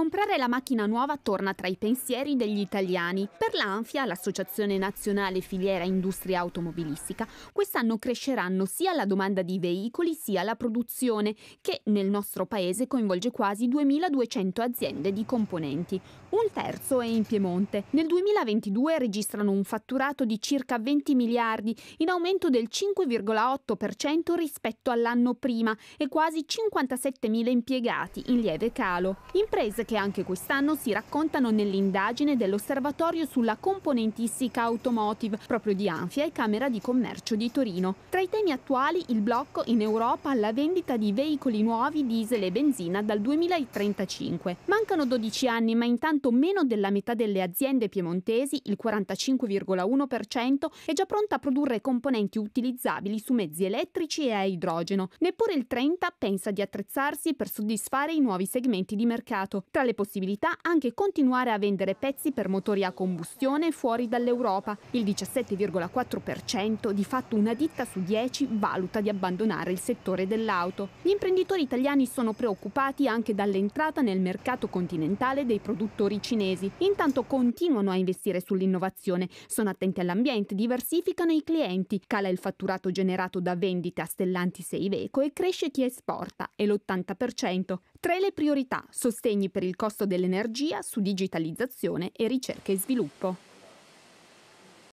comprare la macchina nuova torna tra i pensieri degli italiani. Per l'ANFIA, l'Associazione Nazionale Filiera Industria Automobilistica, quest'anno cresceranno sia la domanda di veicoli sia la produzione, che nel nostro paese coinvolge quasi 2200 aziende di componenti. Un terzo è in Piemonte. Nel 2022 registrano un fatturato di circa 20 miliardi, in aumento del 5,8% rispetto all'anno prima e quasi 57 mila impiegati in lieve calo. Imprese che anche quest'anno si raccontano nell'indagine dell'Osservatorio sulla componentistica automotive, proprio di Anfia e Camera di Commercio di Torino. Tra i temi attuali il blocco in Europa alla vendita di veicoli nuovi diesel e benzina dal 2035. Mancano 12 anni, ma intanto meno della metà delle aziende piemontesi, il 45,1%, è già pronta a produrre componenti utilizzabili su mezzi elettrici e a idrogeno. Neppure il 30% pensa di attrezzarsi per soddisfare i nuovi segmenti di mercato. Tra le possibilità anche continuare a vendere pezzi per motori a combustione fuori dall'Europa. Il 17,4% di fatto una ditta su 10 valuta di abbandonare il settore dell'auto. Gli imprenditori italiani sono preoccupati anche dall'entrata nel mercato continentale dei produttori cinesi. Intanto continuano a investire sull'innovazione, sono attenti all'ambiente, diversificano i clienti, cala il fatturato generato da vendite a Stellantis e Iveco e cresce chi esporta, e l'80%. Tra le priorità, sostegni per il costo dell'energia su digitalizzazione e ricerca e sviluppo.